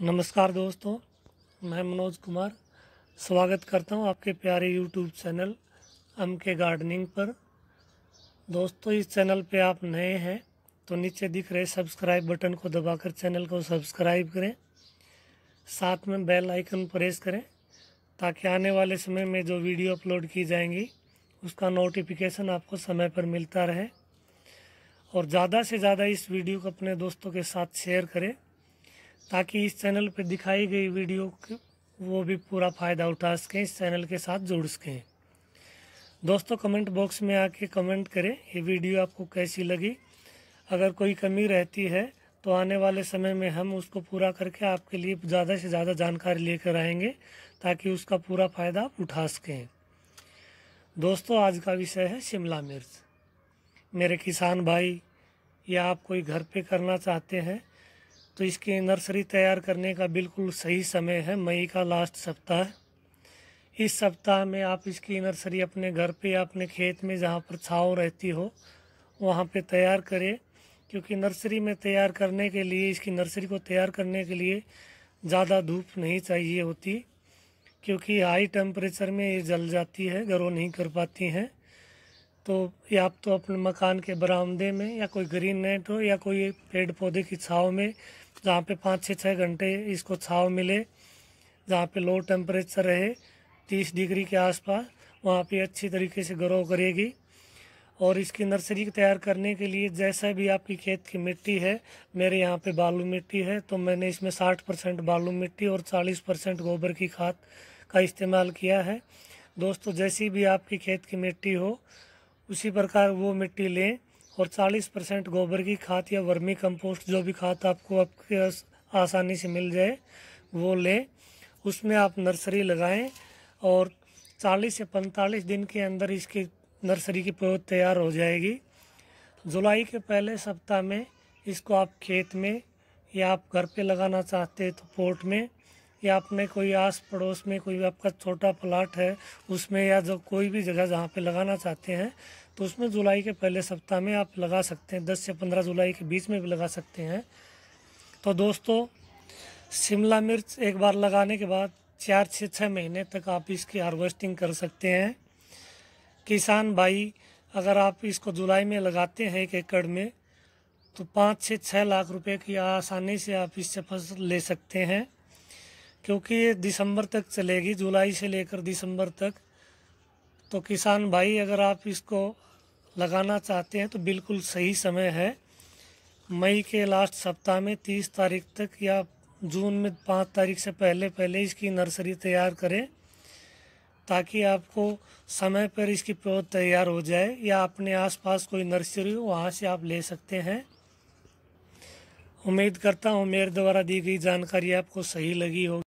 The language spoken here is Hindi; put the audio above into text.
नमस्कार दोस्तों मैं मनोज कुमार स्वागत करता हूं आपके प्यारे YouTube channel M K gardening पर दोस्तों इस चैनल पे आप नए हैं तो नीचे दिख रहे सब्सक्राइब बटन को दबाकर चैनल को सब्सक्राइब करें साथ में बेल आइकन प्रेस करें ताकि आने वाले समय में जो वीडियो अपलोड की जाएंगी उसका नोटिफिकेशन आपको समय पर मिलता रहे और ज़्यादा से ज़्यादा इस वीडियो को अपने दोस्तों के साथ शेयर करें ताकि इस चैनल पर दिखाई गई वीडियो वो भी पूरा फ़ायदा उठा सकें इस चैनल के साथ जुड़ सकें दोस्तों कमेंट बॉक्स में आके कमेंट करें ये वीडियो आपको कैसी लगी अगर कोई कमी रहती है तो आने वाले समय में हम उसको पूरा करके आपके लिए ज़्यादा से ज़्यादा जानकारी लेकर आएंगे ताकि उसका पूरा फ़ायदा आप उठा सकें दोस्तों आज का विषय है शिमला मिर्च मेरे किसान भाई या आप कोई घर पे करना चाहते हैं तो इसकी नर्सरी तैयार करने का बिल्कुल सही समय है मई का लास्ट सप्ताह इस सप्ताह में आप इसकी नर्सरी अपने घर पे या अपने खेत में जहाँ पर छाँव रहती हो वहाँ पे तैयार करें क्योंकि नर्सरी में तैयार करने के लिए इसकी नर्सरी को तैयार करने के लिए ज़्यादा धूप नहीं चाहिए होती क्योंकि हाई टेम्परेचर में ये जल जाती है ग्रो नहीं कर पाती हैं तो ये आप तो अपने मकान के बरामदे में या कोई ग्रीन नेट हो या कोई पेड़ पौधे की छाव में जहाँ पे पाँच से छः घंटे इसको छाव मिले जहाँ पे लो टेम्परेचर रहे तीस डिग्री के आसपास वहाँ पे अच्छी तरीके से ग्रो करेगी और इसकी नर्सरी तैयार करने के लिए जैसा भी आपकी खेत की मिट्टी है मेरे यहाँ पे बालू मिट्टी है तो मैंने इसमें साठ परसेंट बालू मिट्टी और चालीस परसेंट गोबर की खाद का इस्तेमाल किया है दोस्तों जैसी भी आपकी खेत की मिट्टी हो उसी प्रकार वो मिट्टी लें और 40 परसेंट गोबर की खाद या वर्मी कंपोस्ट जो भी खाद आपको आपके आसानी से मिल जाए वो लें उसमें आप नर्सरी लगाएं और 40 से 45 दिन के अंदर इसकी नर्सरी की पौध तैयार हो जाएगी जुलाई के पहले सप्ताह में इसको आप खेत में या आप घर पे लगाना चाहते हैं तो पोर्ट में या अपने कोई आस पड़ोस में कोई आपका छोटा प्लाट है उसमें या जो कोई भी जगह जहाँ पे लगाना चाहते हैं तो उसमें जुलाई के पहले सप्ताह में आप लगा सकते हैं दस से पंद्रह जुलाई के बीच में भी लगा सकते हैं तो दोस्तों शिमला मिर्च एक बार लगाने के बाद चार से छः महीने तक आप इसकी हार्वेस्टिंग कर सकते हैं किसान भाई अगर आप इसको जुलाई में लगाते हैं एक एकड़ में तो पाँच से छः लाख रुपए की आसानी से आप इससे फसल ले सकते हैं क्योंकि ये दिसंबर तक चलेगी जुलाई से लेकर दिसंबर तक तो किसान भाई अगर आप इसको लगाना चाहते हैं तो बिल्कुल सही समय है मई के लास्ट सप्ताह में तीस तारीख तक या जून में पाँच तारीख से पहले पहले इसकी नर्सरी तैयार करें ताकि आपको समय पर इसकी पौध तैयार हो जाए या अपने आसपास कोई नर्सरी हो वहाँ से आप ले सकते हैं उम्मीद करता हूँ मेरे द्वारा दी गई जानकारी आपको सही लगी होगी